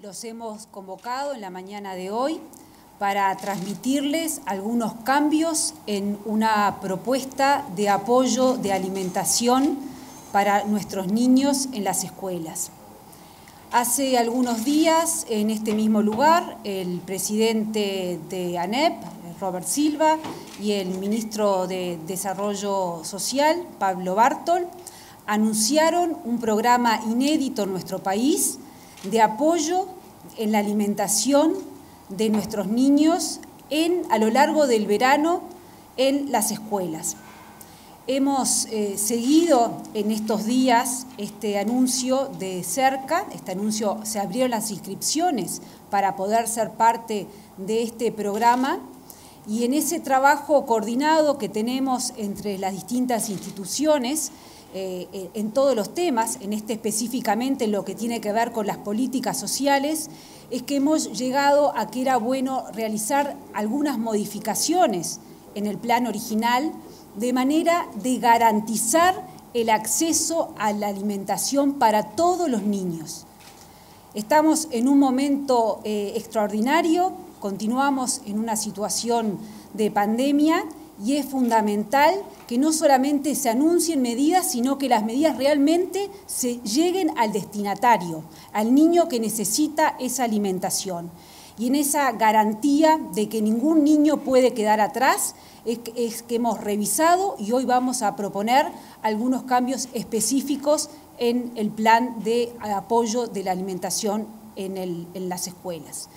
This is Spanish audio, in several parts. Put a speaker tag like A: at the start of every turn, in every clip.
A: Los hemos convocado en la mañana de hoy para transmitirles algunos cambios en una propuesta de apoyo de alimentación para nuestros niños en las escuelas. Hace algunos días, en este mismo lugar, el presidente de ANEP, Robert Silva, y el ministro de Desarrollo Social, Pablo Bartol, anunciaron un programa inédito en nuestro país de apoyo en la alimentación de nuestros niños en, a lo largo del verano en las escuelas. Hemos eh, seguido en estos días este anuncio de cerca, este anuncio se abrieron las inscripciones para poder ser parte de este programa y en ese trabajo coordinado que tenemos entre las distintas instituciones, eh, eh, en todos los temas, en este específicamente en lo que tiene que ver con las políticas sociales, es que hemos llegado a que era bueno realizar algunas modificaciones en el plan original de manera de garantizar el acceso a la alimentación para todos los niños. Estamos en un momento eh, extraordinario, continuamos en una situación de pandemia y es fundamental que no solamente se anuncien medidas, sino que las medidas realmente se lleguen al destinatario, al niño que necesita esa alimentación. Y en esa garantía de que ningún niño puede quedar atrás, es que hemos revisado y hoy vamos a proponer algunos cambios específicos en el plan de apoyo de la alimentación en, en las escuelas.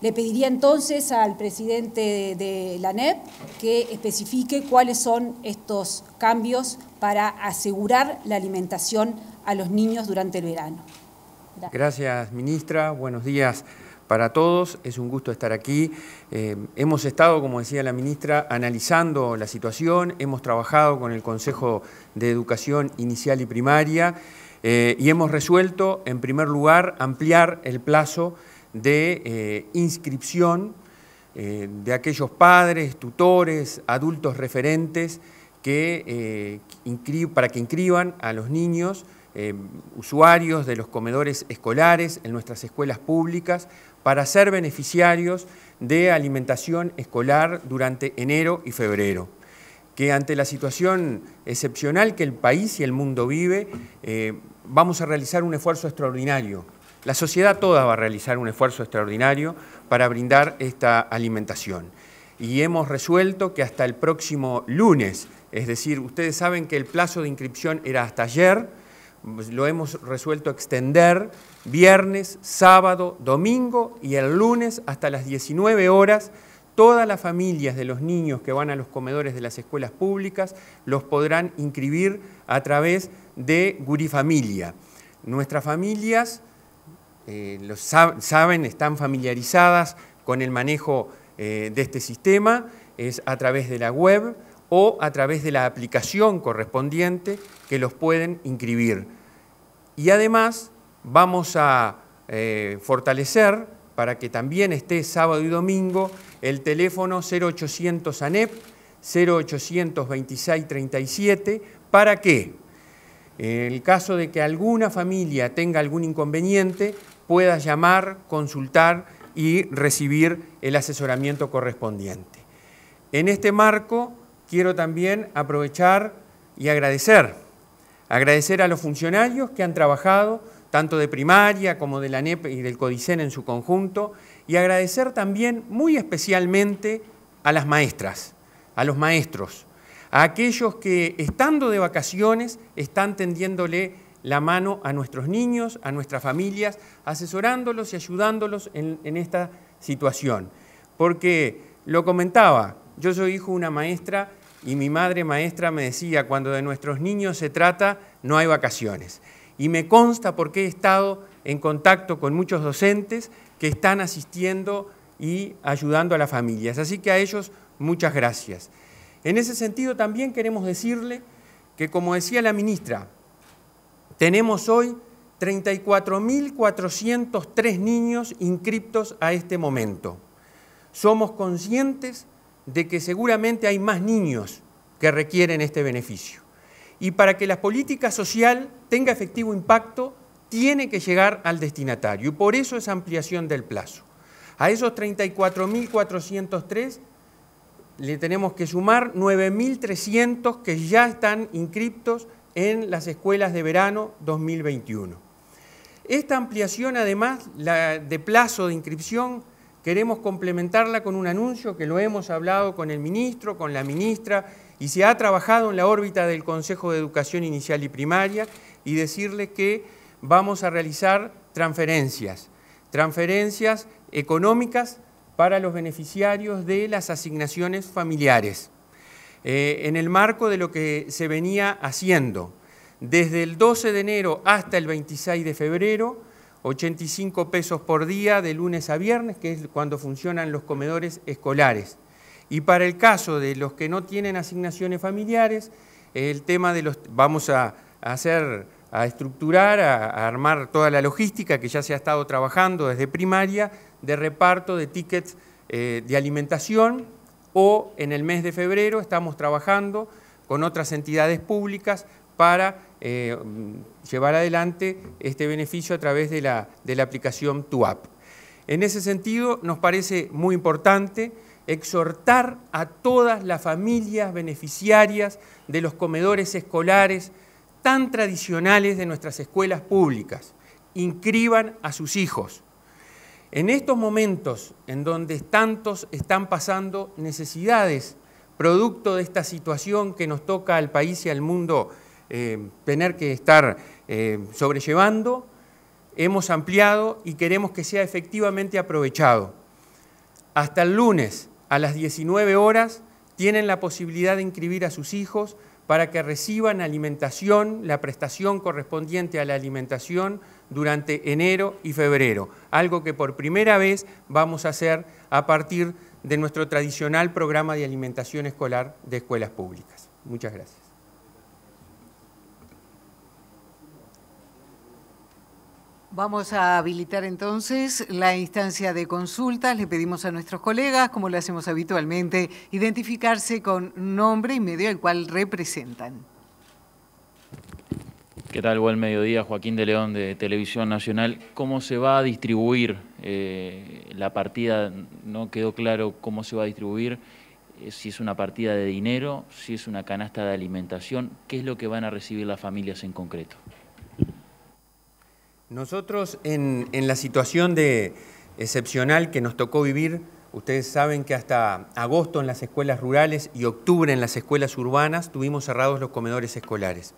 A: Le pediría entonces al presidente de, la NEP que especifique cuáles son estos cambios para asegurar la alimentación a los niños durante el verano.
B: Gracias, ministra. Buenos días para todos. Es un gusto estar aquí. Eh, hemos estado, como decía la ministra, analizando la situación, hemos trabajado con el Consejo de Educación Inicial y Primaria eh, y hemos resuelto, en primer lugar, ampliar el plazo de eh, inscripción eh, de aquellos padres, tutores, adultos referentes eh, para que inscriban a los niños usuarios de los comedores escolares en nuestras escuelas públicas para ser beneficiarios de alimentación escolar durante enero y febrero. Que ante la situación excepcional que el país y el mundo vive, vamos a realizar un esfuerzo extraordinario la sociedad toda va a realizar un esfuerzo extraordinario para brindar esta alimentación. Y hemos resuelto que hasta el próximo lunes, es decir, ustedes saben que el plazo de inscripción era hasta ayer, lo hemos resuelto extender viernes, sábado, domingo y el lunes hasta las 19 horas. Todas las familias de los niños que van a los comedores de las escuelas públicas los podrán inscribir a través de Gurifamilia. Nuestras familias eh, los saben, están familiarizadas con el manejo eh, de este sistema, es a través de la web o a través de la aplicación correspondiente que los pueden inscribir. Y además vamos a eh, fortalecer para que también esté sábado y domingo el teléfono 0800 ANEP 082637 para que en el caso de que alguna familia tenga algún inconveniente puedas llamar, consultar y recibir el asesoramiento correspondiente. En este marco quiero también aprovechar y agradecer, agradecer a los funcionarios que han trabajado tanto de primaria como de la NEP y del CODICEN en su conjunto, y agradecer también muy especialmente a las maestras, a los maestros, a aquellos que estando de vacaciones están tendiéndole la mano a nuestros niños, a nuestras familias, asesorándolos y ayudándolos en, esta situación. Porque lo comentaba, yo soy hijo de una maestra y mi madre maestra me decía, cuando de nuestros niños se trata, no hay vacaciones. Y me consta porque he estado en contacto con muchos docentes que están asistiendo y ayudando a las familias. Así que a ellos muchas gracias. En ese sentido también queremos decirle que, como decía la ministra, tenemos hoy 34.403 niños inscriptos a este momento. Somos conscientes de que seguramente hay más niños que requieren este beneficio. Y para que la política social tenga efectivo impacto, tiene que llegar al destinatario. Y por eso es ampliación del plazo. A esos 34.403 le tenemos que sumar 9.300 que ya están inscriptos en las escuelas de verano 2021. Esta ampliación, además, de plazo de inscripción, queremos complementarla con un anuncio que lo hemos hablado con el ministro, con la ministra, y se ha trabajado en la órbita del Consejo de Educación Inicial y Primaria, y decirle que vamos a realizar transferencias, transferencias económicas para los beneficiarios de las asignaciones familiares. Eh, en el marco de lo que se venía haciendo. Desde el 12 de enero hasta el 26 de febrero, 85 pesos por día de lunes a viernes, que es cuando funcionan los comedores escolares. Y para el caso de los que no tienen asignaciones familiares, el tema de los... Vamos a hacer, a estructurar, a, armar toda la logística que ya se ha estado trabajando desde primaria, de reparto de tickets eh, de alimentación o en el mes de febrero estamos trabajando con otras entidades públicas para eh, llevar adelante este beneficio a través de la, de la aplicación TUAP. En ese sentido, nos parece muy importante exhortar a todas las familias beneficiarias de los comedores escolares tan tradicionales de nuestras escuelas públicas. Inscriban a sus hijos. En estos momentos en donde tantos están pasando necesidades, producto de esta situación que nos toca al país y al mundo eh, tener que estar eh, sobrellevando, hemos ampliado y queremos que sea efectivamente aprovechado. Hasta el lunes a las 19 horas tienen la posibilidad de inscribir a sus hijos para que reciban alimentación, la prestación correspondiente a la alimentación durante enero y febrero, algo que por primera vez vamos a hacer a partir de nuestro tradicional programa de alimentación escolar de escuelas públicas. Muchas gracias.
A: Vamos a habilitar entonces la instancia de consultas. Le pedimos a nuestros colegas, como lo hacemos habitualmente, identificarse con nombre y medio al cual representan.
C: ¿Qué tal? Buen mediodía, Joaquín de León de Televisión Nacional. ¿Cómo se va a distribuir eh, la partida? No quedó claro cómo se va a distribuir, eh, si es una partida de dinero, si es una canasta de alimentación, qué es lo que van a recibir las familias en concreto.
B: Nosotros en, la situación de, excepcional que nos tocó vivir, ustedes saben que hasta agosto en las escuelas rurales y octubre en las escuelas urbanas tuvimos cerrados los comedores escolares.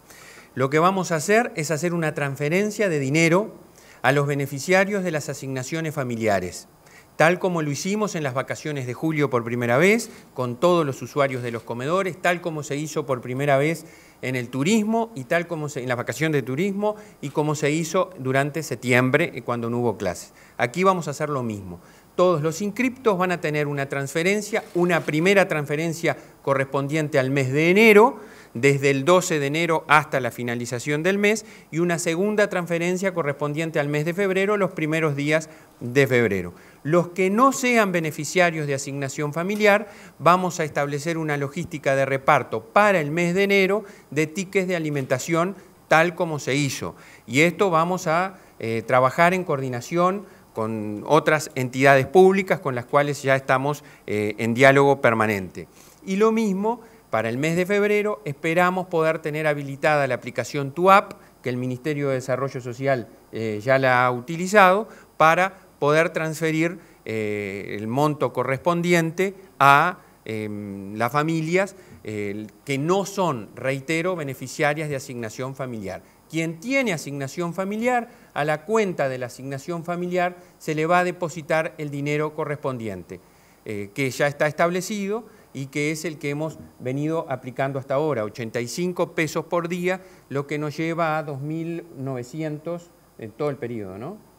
B: Lo que vamos a hacer es hacer una transferencia de dinero a los beneficiarios de las asignaciones familiares, tal como lo hicimos en las vacaciones de julio por primera vez, con todos los usuarios de los comedores, tal como se hizo por primera vez en el turismo y tal como se, en la vacación de turismo y como se hizo durante septiembre eh, cuando no hubo clases. Aquí vamos a hacer lo mismo. Todos los inscriptos van a tener una transferencia, una primera transferencia correspondiente al mes de enero, desde el 12 de enero hasta la finalización del mes, y una segunda transferencia correspondiente al mes de febrero, los primeros días de febrero. Los que no sean beneficiarios de asignación familiar, vamos a establecer una logística de reparto para el mes de enero de tickets de alimentación tal como se hizo. Y esto vamos a eh, trabajar en coordinación con otras entidades públicas con las cuales ya estamos eh, en diálogo permanente. Y lo mismo, para el mes de febrero esperamos poder tener habilitada la aplicación TUAP, que el Ministerio de Desarrollo Social eh, ya la ha utilizado, para poder transferir eh, el monto correspondiente a em, las familias que no son, reitero, beneficiarias de asignación familiar. Quien tiene asignación familiar, a la cuenta de la asignación familiar se le va a depositar el dinero correspondiente, eh, que ya está establecido y que es el que hemos venido aplicando hasta ahora, 85 pesos por día, lo que nos lleva a 2.900 en todo el periodo, ¿no?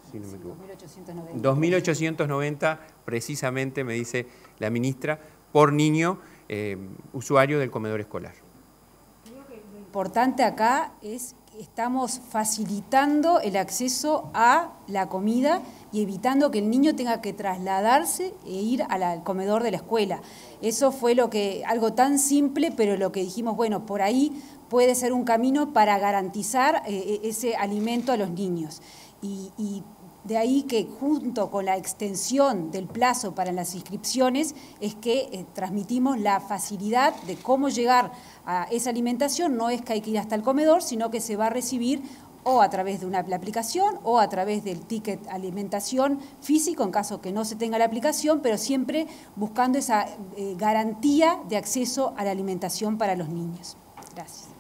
B: 2890. precisamente, me dice la ministra, por niño eh, usuario del comedor escolar.
A: Lo importante acá es que estamos facilitando el acceso a la comida y evitando que el niño tenga que trasladarse e ir al comedor de la escuela. Eso fue lo que algo tan simple, pero lo que dijimos, bueno, por ahí puede ser un camino para garantizar eh, e, ese alimento a los niños. y de ahí que junto con la extensión del plazo para las inscripciones es que eh, transmitimos la facilidad de cómo llegar a esa alimentación. No es que hay que ir hasta el comedor, sino que se va a recibir o a través de una aplicación o a través del ticket alimentación físico en caso que no se tenga la aplicación, pero siempre buscando esa eh, garantía de acceso a la alimentación para los niños. Gracias.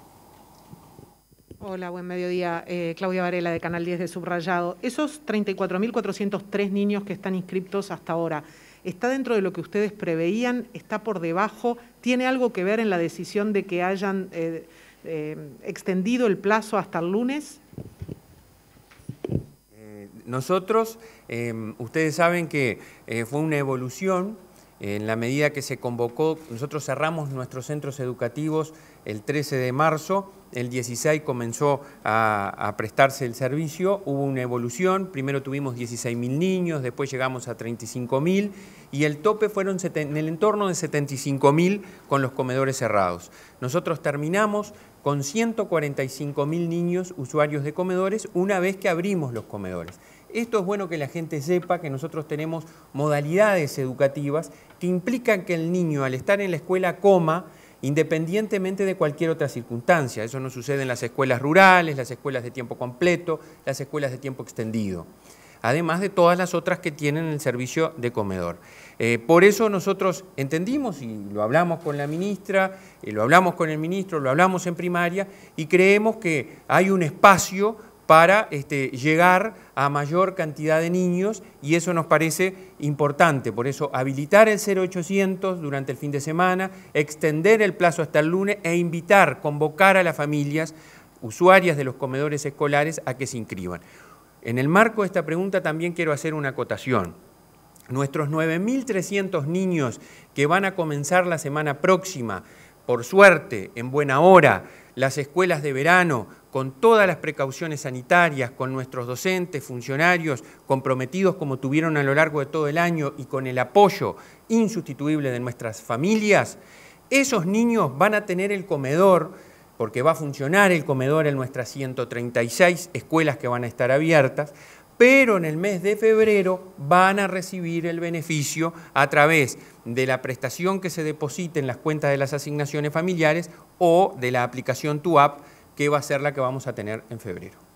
A: Hola, buen mediodía. Eh, Claudia Varela, de Canal 10 de Subrayado. Esos 34.403
B: niños que están inscriptos hasta ahora, ¿está dentro de lo que ustedes preveían? ¿Está por debajo? ¿Tiene algo que ver en la decisión de que hayan eh, eh, extendido el plazo hasta el lunes? Nosotros, em, ustedes saben que fue una evolución en la medida que se convocó, nosotros cerramos nuestros centros educativos el 13 de marzo, el 16 comenzó a, prestarse el servicio, hubo una evolución, primero tuvimos 16.000 niños, después llegamos a 35.000 y el tope fueron en el entorno de 75.000 con los comedores cerrados. Nosotros terminamos con 145.000 niños usuarios de comedores una vez que abrimos los comedores. Esto es bueno que la gente sepa que nosotros tenemos modalidades educativas que implican que el niño al estar en la escuela coma independientemente de cualquier otra circunstancia. Eso no sucede en las escuelas rurales, las escuelas de tiempo completo, las escuelas de tiempo extendido además de todas las otras que tienen el servicio de comedor. Eh, por eso nosotros entendimos, y lo hablamos con la ministra, lo hablamos con el ministro, lo hablamos en primaria, y creemos que hay un espacio para este, llegar a mayor cantidad de niños y eso nos parece importante. Por eso, habilitar el 0800 durante el fin de semana, extender el plazo hasta el lunes e invitar, convocar a las familias usuarias de los comedores escolares a que se inscriban. En el marco de esta pregunta también quiero hacer una acotación. Nuestros 9.300 niños que van a comenzar la semana próxima, por suerte, en buena hora, las escuelas de verano, con todas las precauciones sanitarias, con nuestros docentes, funcionarios comprometidos como tuvieron a lo largo de todo el año y con el apoyo insustituible de nuestras familias, esos niños van a tener el comedor, porque va a funcionar el comedor en nuestras 136 escuelas que van a estar abiertas, pero en el mes de febrero van a recibir el beneficio a través de la prestación que se deposite en las cuentas de las asignaciones familiares o de la aplicación TUAP que va a ser la que vamos a tener en febrero.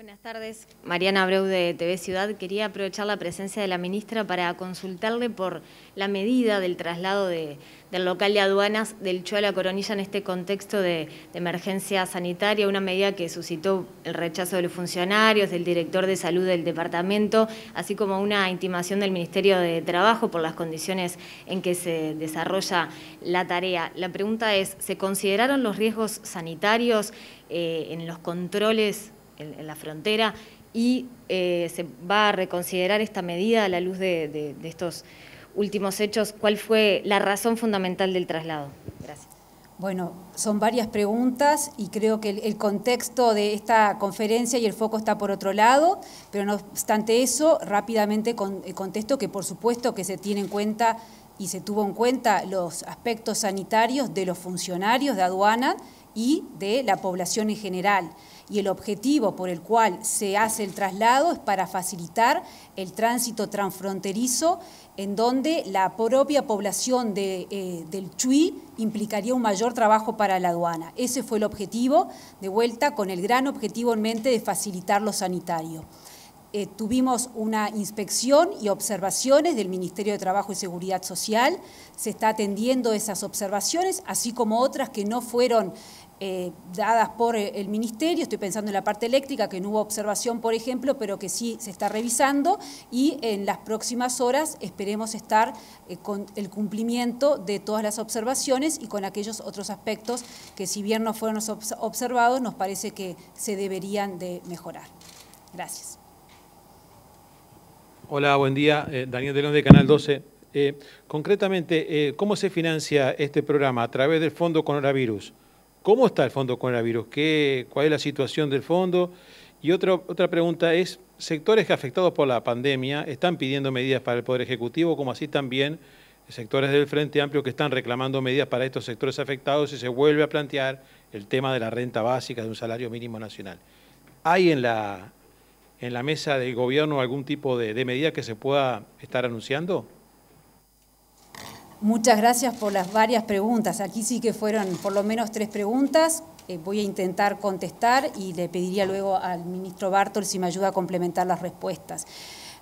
B: Buenas tardes,
A: Mariana Abreu de TV Ciudad. Quería aprovechar la presencia de la ministra para consultarle por la medida del traslado del local de aduanas del Chuala a la Coronilla en este contexto de, emergencia sanitaria, una medida que suscitó el rechazo de los funcionarios, del director de salud del departamento, así como una intimación del Ministerio de Trabajo por las condiciones en que se desarrolla la tarea. La pregunta es, ¿se consideraron los riesgos sanitarios eh, en los controles en, la frontera y eh, se va a reconsiderar esta medida a la luz de, estos últimos hechos. ¿Cuál fue la razón fundamental del traslado? Gracias. Bueno, son varias preguntas y creo que el, contexto de esta conferencia y el foco está por otro lado, pero no obstante eso, rápidamente eh, contesto que por supuesto que se tiene en cuenta y se tuvo en cuenta los aspectos sanitarios de los funcionarios de aduana y de la población en general. Y el objetivo por el cual se hace el traslado es para facilitar el tránsito transfronterizo en donde la propia población de, eh, del CHUI implicaría un mayor trabajo para la aduana. Ese fue el objetivo, de vuelta con el gran objetivo en mente de facilitar lo sanitario. Eh, tuvimos una inspección y observaciones del Ministerio de Trabajo y Seguridad Social. Se está atendiendo esas observaciones, así como otras que no fueron eh, dadas por eh, el Ministerio, estoy pensando en la parte eléctrica, que no hubo observación, por ejemplo, pero que sí se está revisando y en las próximas horas esperemos estar eh, con el cumplimiento de todas las observaciones y con aquellos otros aspectos que si bien no fueron observados, nos parece que se deberían de mejorar. Gracias.
B: Hola, buen día. Daniel Delón de Canal 12. concretamente, ¿cómo se financia este programa? ¿A través del Fondo Coronavirus? ¿Cómo está el fondo coronavirus? ¿Qué, ¿Cuál es la situación del fondo? Y otra, otra pregunta es, sectores afectados por la pandemia están pidiendo medidas para el Poder Ejecutivo, como así también sectores del Frente Amplio que están reclamando medidas para estos sectores afectados y se vuelve a plantear el tema de la renta básica de un salario mínimo nacional. ¿Hay en la, en la mesa del gobierno algún tipo de medida que se pueda estar anunciando?
A: Muchas gracias por las varias preguntas. Aquí sí que fueron por lo menos tres preguntas. Eh, voy a intentar contestar y le pediría luego al ministro Bartol si me ayuda a complementar las respuestas.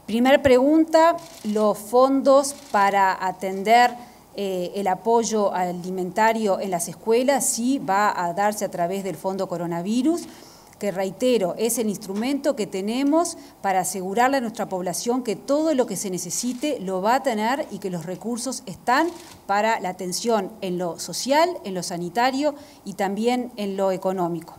A: Primera pregunta, los fondos para atender eh, el apoyo alimentario en las escuelas, sí, va a darse a través del fondo coronavirus que reitero, es el instrumento que tenemos para asegurarle a nuestra población que todo lo que se necesite lo va a tener y que los recursos están para la atención en lo social, en lo sanitario y también en lo económico.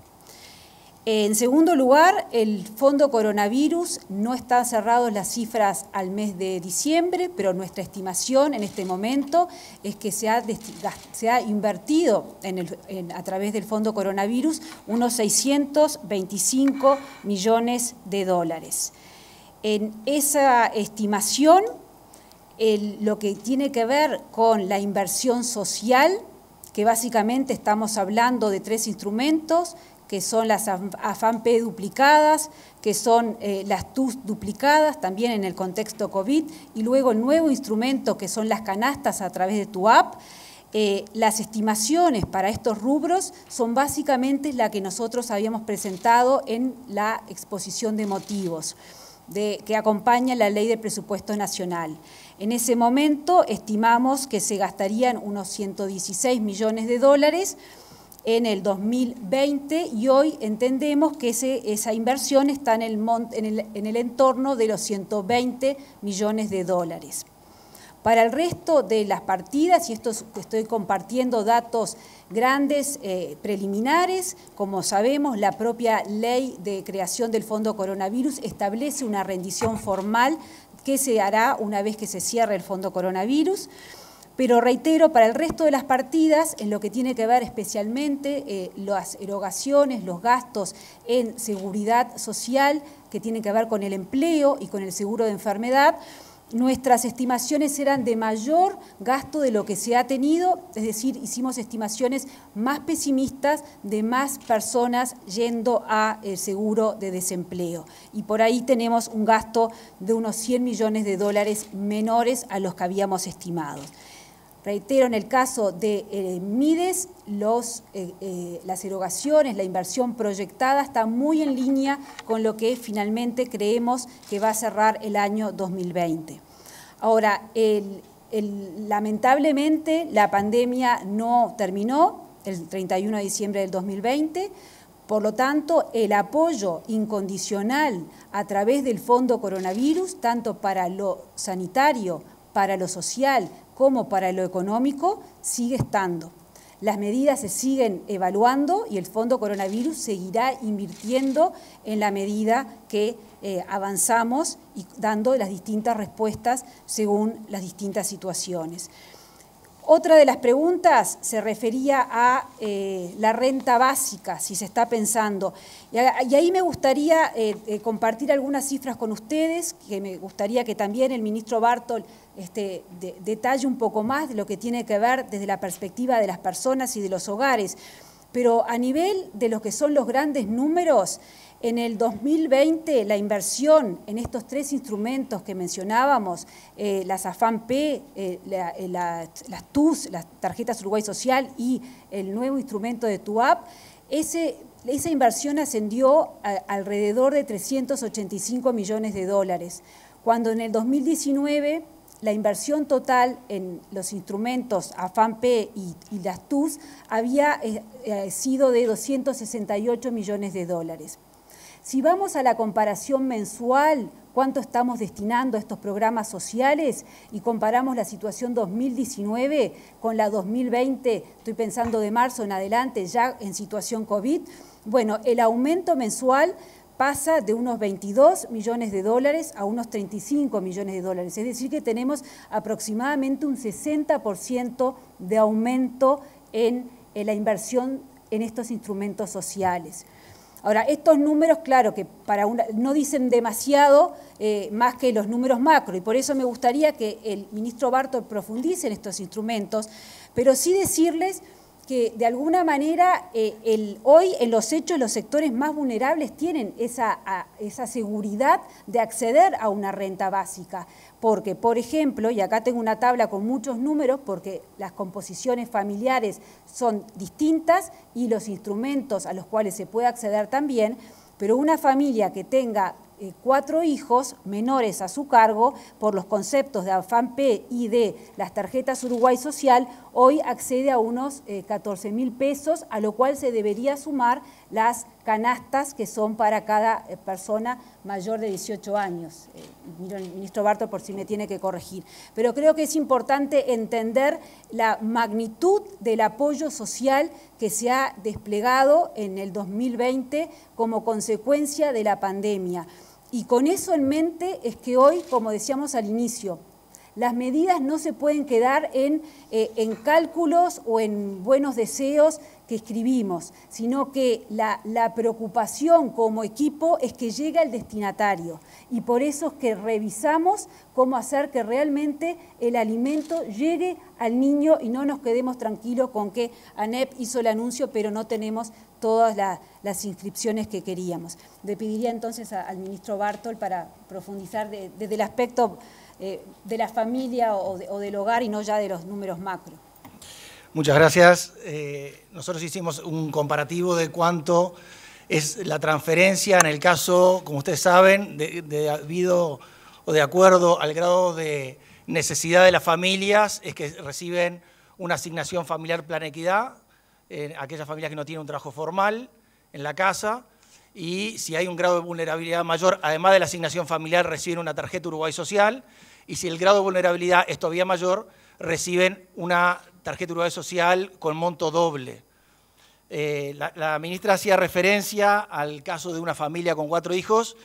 A: En segundo lugar, el fondo coronavirus no están cerrados las cifras al mes de diciembre, pero nuestra estimación en este momento es que se ha, invertido a través del fondo coronavirus unos 625 millones de dólares. En esa estimación, lo que tiene que ver con la inversión social, que básicamente estamos hablando de tres instrumentos, que son las AFAMP duplicadas, que son eh, las TUS duplicadas también en el contexto COVID, y luego el nuevo instrumento que son las canastas a través de TUAP. Eh, las estimaciones para estos rubros son básicamente la que nosotros habíamos presentado en la exposición de motivos que acompaña la Ley de Presupuesto Nacional. En ese momento estimamos que se gastarían unos 116 millones de dólares, en el 2020 y hoy entendemos que esa inversión está en el, entorno de los 120 millones de dólares. Para el resto de las partidas, y esto estoy compartiendo datos grandes eh, preliminares, como sabemos, la propia ley de creación del Fondo Coronavirus establece una rendición formal que se hará una vez que se cierre el Fondo Coronavirus pero reitero, para el resto de las partidas, en lo que tiene que ver especialmente eh, las erogaciones, los gastos en seguridad social, que tienen que ver con el empleo y con el seguro de enfermedad, Nuestras estimaciones eran de mayor gasto de lo que se ha tenido, es decir, hicimos estimaciones más pesimistas de más personas yendo a el eh, seguro de desempleo. Y por ahí tenemos un gasto de unos 100 millones de dólares menores a los que habíamos estimado. Reitero, en el caso de eh, Mides, eh, eh, las erogaciones, la inversión proyectada está muy en línea con lo que finalmente creemos que va a cerrar el año 2020. Ahora, lamentablemente la pandemia no terminó el 31 de diciembre del 2020. Por lo tanto, el apoyo incondicional a través del Fondo Coronavirus, tanto para lo sanitario para lo social como para lo económico sigue estando. Las medidas se siguen evaluando y el Fondo Coronavirus seguirá invirtiendo en la medida que eh, avanzamos y dando las distintas respuestas según las distintas situaciones. Otra de las preguntas se refería a eh, la renta básica, si se está pensando. Y, ahí me gustaría eh, eh, compartir algunas cifras con ustedes, que me gustaría que también el ministro Bartol este, detalle un poco más de lo que tiene que ver desde la perspectiva de las personas y de los hogares. Pero a nivel de lo que son los grandes números, en el 2020 la inversión en estos tres instrumentos que mencionábamos, eh, las AFAN P, eh, eh, las TUS, las tarjetas Uruguay Social y el nuevo instrumento de TUAP, esa inversión ascendió alrededor de 385 millones de dólares, cuando en el 2019 la inversión total en los instrumentos AFAMP y, y las TUS había sido de 268 millones de dólares. Si vamos a la comparación mensual, cuánto estamos destinando a estos programas sociales y comparamos la situación 2019 con la 2020, estoy pensando de marzo en adelante, ya en situación COVID, bueno, el aumento mensual pasa de unos 22 millones de dólares a unos 35 millones de dólares. Es decir, que tenemos aproximadamente un 60% de aumento en, en la inversión en estos instrumentos sociales. Ahora, estos números, claro, que para no dicen demasiado eh, más que los números macro, y por eso me gustaría que el ministro Barto profundice en estos instrumentos, pero sí decirles que de alguna manera eh, hoy en los hechos los sectores más vulnerables tienen esa, esa seguridad de acceder a una renta básica. Porque, por ejemplo, y acá tengo una tabla con muchos números porque las composiciones familiares son distintas y los instrumentos a los cuales se puede acceder también, pero una familia que tenga eh, cuatro hijos menores a su cargo por los conceptos de AFAN-P y de las tarjetas Uruguay Social, hoy accede a unos 14.000 eh, mil pesos, a lo cual se debería sumar las canastas que son para cada eh, persona mayor de 18 años. Eh, el ministro Barto por si me tiene que corregir. Pero creo que es importante entender la magnitud del apoyo social que se ha desplegado en el 2020 como consecuencia de la pandemia. Y con eso en mente es que hoy, como decíamos al inicio, las medidas no se pueden quedar en, eh, en cálculos o en buenos deseos que escribimos, sino que la, preocupación como equipo es que llegue al destinatario y por eso es que revisamos cómo hacer que realmente el alimento llegue al niño y no nos quedemos tranquilos con que ANEP hizo el anuncio pero no tenemos todas las inscripciones que queríamos. Le pediría entonces al ministro Bartol para profundizar desde el aspecto eh, de la familia o, del hogar y no ya de los números macro.
B: Muchas gracias.
C: Eh, nosotros hicimos un comparativo de cuánto es la transferencia en el caso, como ustedes saben, de, habido o de acuerdo al grado de necesidad de las familias, es que reciben una asignación familiar plan equidad, en aquellas familias que no tienen un trabajo formal en la casa, y si hay un grado de vulnerabilidad mayor, además de la asignación familiar, reciben una tarjeta Uruguay Social, y si el grado de vulnerabilidad es todavía mayor, reciben una tarjeta uruguay social con monto doble. Eh, la, ministra hacía referencia al caso de una familia con cuatro hijos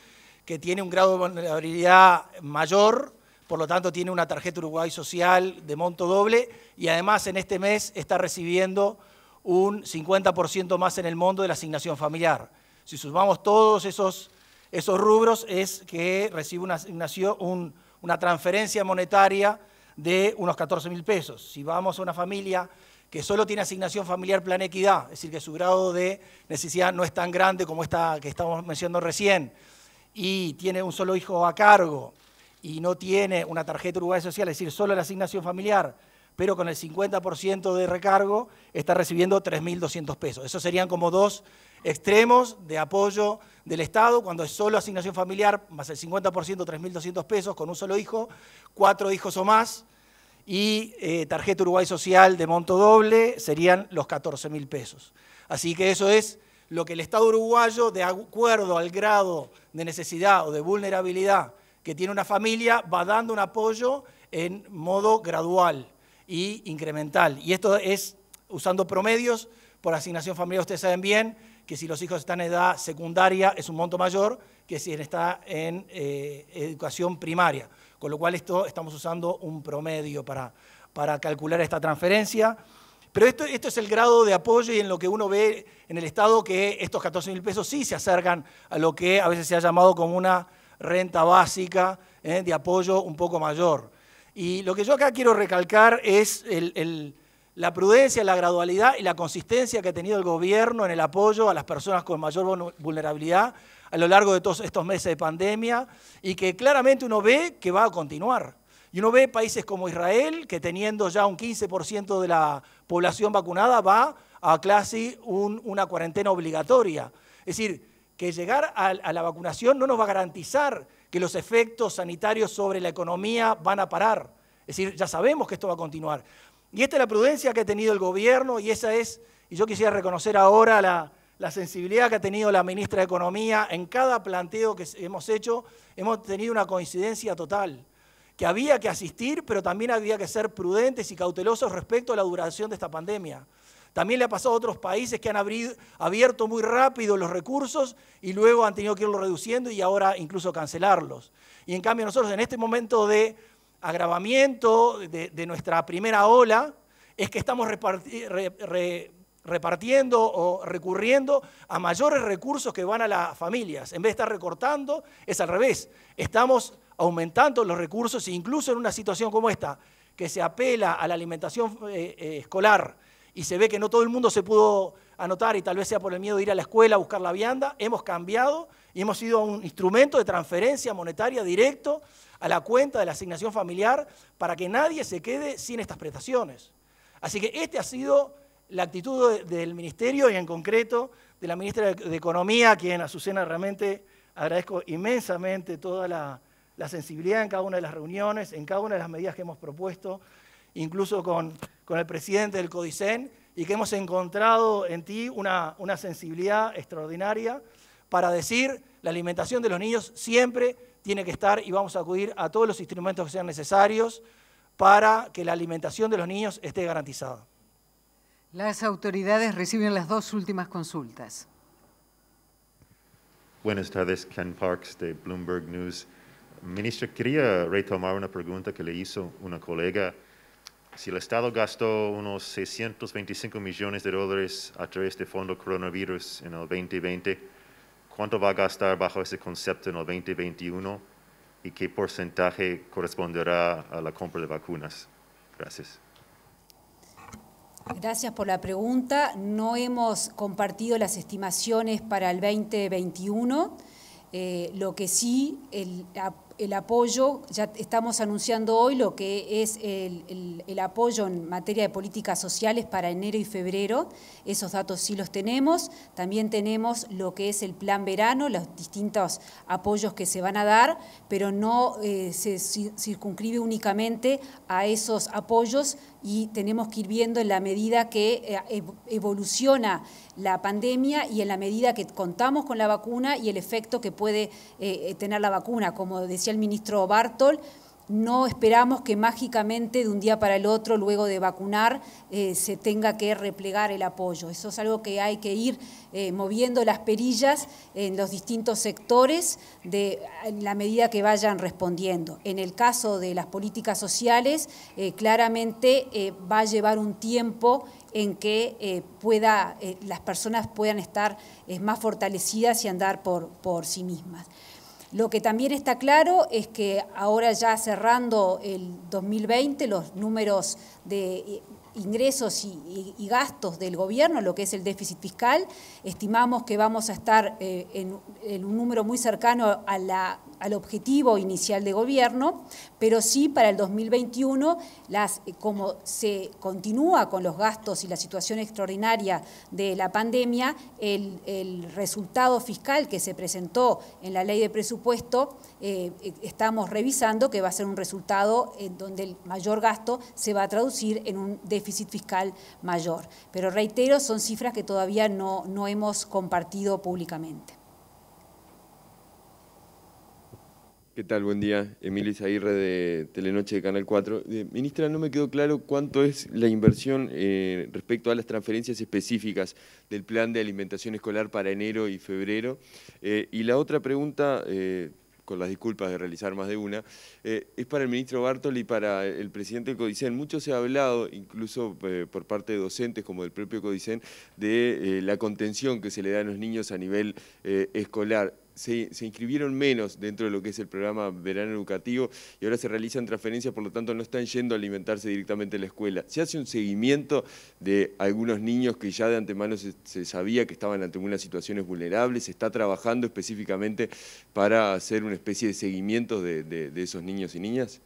C: que tiene un grado de vulnerabilidad mayor, por lo tanto tiene una tarjeta Uruguay Social de monto doble y además en este mes está recibiendo un 50% más en el monto de la asignación familiar. Si sumamos todos esos, esos rubros es que recibe una asignación, un, una transferencia monetaria de unos 14 mil pesos. Si vamos a una familia que solo tiene asignación familiar plan equidad, es decir, que su grado de necesidad no es tan grande como esta que estamos mencionando recién, y tiene un solo hijo a cargo y no tiene una tarjeta uruguaya social, es decir, solo la asignación familiar, pero con el 50% de recargo está recibiendo 3.200 pesos. Esos serían como dos extremos de apoyo del Estado, cuando es solo asignación familiar, más el 50%, 3.200 pesos con un solo hijo, cuatro hijos o más, y eh, tarjeta Uruguay Social de monto doble serían los 14.000 pesos. Así que eso es lo que el Estado uruguayo, de acuerdo al grado de necesidad o de vulnerabilidad que tiene una familia, va dando un apoyo en modo gradual y incremental. Y esto es usando promedios por asignación familiar, ustedes saben bien, que si los hijos están en edad secundaria es un monto mayor que si está en eh, educación primaria. Con lo cual esto estamos usando un promedio para, para calcular esta transferencia. Pero esto, esto, es el grado de apoyo y en lo que uno ve en el Estado que estos 14 mil pesos sí se acercan a lo que a veces se ha llamado como una renta básica eh, de apoyo un poco mayor. Y lo que yo acá quiero recalcar es el la prudencia, la gradualidad y la consistencia que ha tenido el gobierno en el apoyo a las personas con mayor vulnerabilidad a lo largo de todos estos meses de pandemia y que claramente uno ve que va a continuar. Y uno ve países como Israel, que teniendo ya un 15% de la población vacunada, va a casi una cuarentena obligatoria. Es decir, que llegar a, a la vacunación no nos va a garantizar que los efectos sanitarios sobre la economía van a parar. Es decir, ya sabemos que esto va a continuar. Y esta es la prudencia que ha tenido el gobierno y esa es, y yo quisiera reconocer ahora la, sensibilidad que ha tenido la ministra de Economía en cada planteo que hemos hecho, hemos tenido una coincidencia total, que había que asistir, pero también había que ser prudentes y cautelosos respecto a la duración de esta pandemia. También le ha pasado a otros países que han abierto muy rápido los recursos y luego han tenido que irlo reduciendo y ahora incluso cancelarlos. Y en cambio nosotros en este momento de agravamiento de, nuestra primera ola es que estamos repartiendo o recurriendo a mayores recursos que van a las familias. En vez de estar recortando, es al revés. Estamos aumentando los recursos e incluso en una situación como esta, que se apela a la alimentación eh, eh, escolar y se ve que no todo el mundo se pudo anotar y tal vez sea por el miedo de ir a la escuela a buscar la vianda, hemos cambiado y hemos sido un instrumento de transferencia monetaria directo a la cuenta de la asignación familiar para que nadie se quede sin estas prestaciones. Así que esta ha sido la actitud del Ministerio y en concreto de la Ministra de Economía, a quien Azucena realmente agradezco inmensamente toda la, sensibilidad en cada una de las reuniones, en cada una de las medidas que hemos propuesto, incluso con, el presidente del CODICEN, y que hemos encontrado en ti una, una sensibilidad extraordinaria para decir la alimentación de los niños siempre tiene que estar y vamos a acudir a todos los instrumentos que sean necesarios para que la alimentación de los niños esté garantizada.
A: Las autoridades reciben las dos últimas consultas. Buenas tardes, Ken Parks de Bloomberg News. Ministro, quería retomar una pregunta que le hizo una colega. Si el Estado gastó unos 625 millones de dólares a través del Fondo Coronavirus en el 2020, cuánto va a gastar bajo ese concepto en el 2021 y qué porcentaje corresponderá a la compra de vacunas. Gracias. Gracias por la pregunta. No hemos compartido las estimaciones para el 2021. Eh, lo que sí, el, el apoyo, ya estamos anunciando hoy lo que es el, apoyo en materia de políticas sociales para enero y febrero, esos datos sí los tenemos, también tenemos lo que es el plan verano, los distintos apoyos que se van a dar, pero no eh, se circunscribe únicamente a esos apoyos, y tenemos que ir viendo en la medida que eh, evoluciona la pandemia y en la medida que contamos con la vacuna y el efecto que puede eh, eh, tener la vacuna. Como decía el ministro Bartol, no esperamos que mágicamente de un día para el otro, luego de vacunar, eh, se tenga que replegar el apoyo. Eso es algo que hay que ir eh, moviendo las perillas en los distintos sectores en la medida que vayan respondiendo. En el caso de las políticas sociales, eh, claramente va a llevar un tiempo en que las personas puedan estar más fortalecidas y andar por sí mismas. Lo que también está claro es que ahora ya cerrando el 2020, los números de eh, ingresos y, gastos del gobierno, lo que es el déficit fiscal. Estimamos que vamos a estar eh, en, un número muy cercano al objetivo inicial de gobierno, pero sí para el 2021, las, eh, como se continúa con los gastos y la situación extraordinaria de la pandemia, el, resultado fiscal que se presentó en la ley de presupuesto, eh, estamos revisando que va a ser un resultado en donde el mayor gasto se va a traducir en un déficit déficit fiscal mayor. Pero reitero, son cifras que todavía no, no hemos compartido públicamente.
B: ¿Qué tal? Buen día. Emilio Aguirre de Telenoche de Canal 4. Eh, ministra, no me quedó claro cuánto es la inversión eh, respecto a las transferencias específicas del plan de alimentación escolar para enero y febrero. Eh, y la otra pregunta con las disculpas de realizar más de una, eh, es para el ministro Bartoli y para el presidente del CODICEN. Mucho se ha hablado, incluso eh, por parte de docentes como del propio CODICEN, de eh, la contención que se le da a los niños a nivel escolar se, inscribieron menos dentro de lo que es el programa Verano Educativo y ahora se realizan transferencias, por lo tanto no están yendo a alimentarse directamente en la escuela. ¿Se hace un seguimiento de algunos niños que ya de antemano se, sabía que estaban ante unas situaciones vulnerables? ¿Se está trabajando específicamente para hacer una especie de seguimiento de, de esos niños y niñas?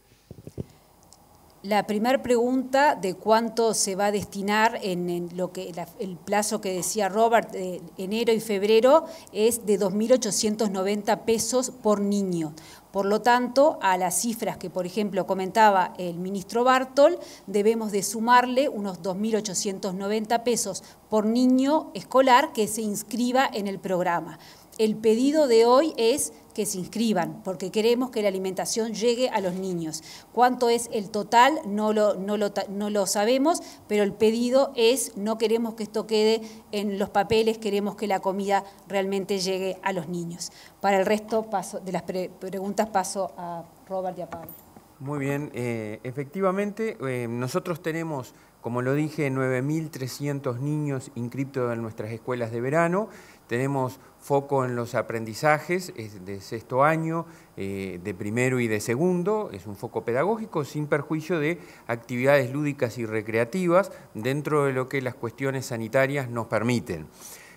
A: La primera pregunta de cuánto se va a destinar en, lo que el plazo que decía Robert, eh, enero y febrero, es de 2.890 pesos por niño. Por lo tanto, a las cifras que, por ejemplo, comentaba el ministro Bartol, debemos de sumarle unos 2.890 pesos por niño escolar que se inscriba en el programa. El pedido de hoy es que se inscriban, porque queremos que la alimentación llegue a los niños. ¿Cuánto es el total? No lo, no lo, no lo sabemos, pero el pedido es, no queremos que esto quede en los papeles, queremos que la comida realmente llegue a los niños. Para el resto paso, de las preguntas paso a Robert y a Pablo.
B: Muy bien, eh, efectivamente eh, nosotros tenemos, como lo dije, 9.300 niños inscritos en nuestras escuelas de verano. Tenemos foco en los aprendizajes de sexto año, eh, de primero y de segundo, es un foco pedagógico sin perjuicio de actividades lúdicas y recreativas dentro de lo que las cuestiones sanitarias nos permiten.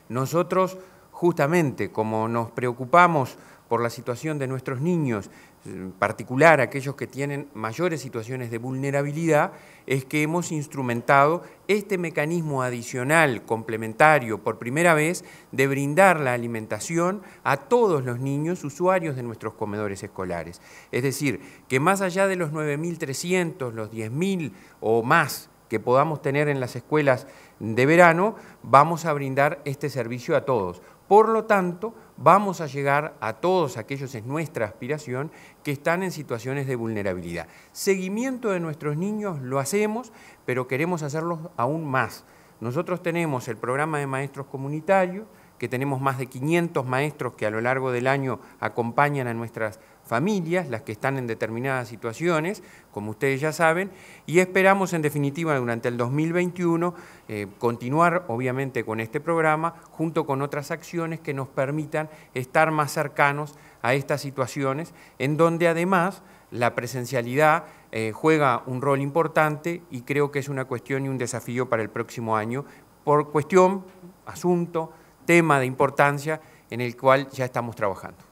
B: Nosotros, justamente como nos preocupamos por la situación de nuestros niños en particular aquellos que tienen mayores situaciones de vulnerabilidad, es que hemos instrumentado este mecanismo adicional, complementario, por primera vez, de brindar la alimentación a todos los niños usuarios de nuestros comedores escolares. Es decir, que más allá de los 9.300, los 10.000 o más que podamos tener en las escuelas de verano, vamos a brindar este servicio a todos. Por lo tanto, vamos a llegar a todos aquellos, es nuestra aspiración, que están en situaciones de vulnerabilidad. Seguimiento de nuestros niños lo hacemos, pero queremos hacerlo aún más. Nosotros tenemos el programa de maestros comunitarios, que tenemos más de 500 maestros que a lo largo del año acompañan a nuestras familias, las que están en determinadas situaciones, como ustedes ya saben, y esperamos en definitiva durante el 2021 eh, continuar obviamente con este programa junto con otras acciones que nos permitan estar más cercanos a estas situaciones, en donde además la presencialidad eh, juega un rol importante y creo que es una cuestión y un desafío para el próximo año, por cuestión, asunto, tema de importancia en el cual ya estamos trabajando.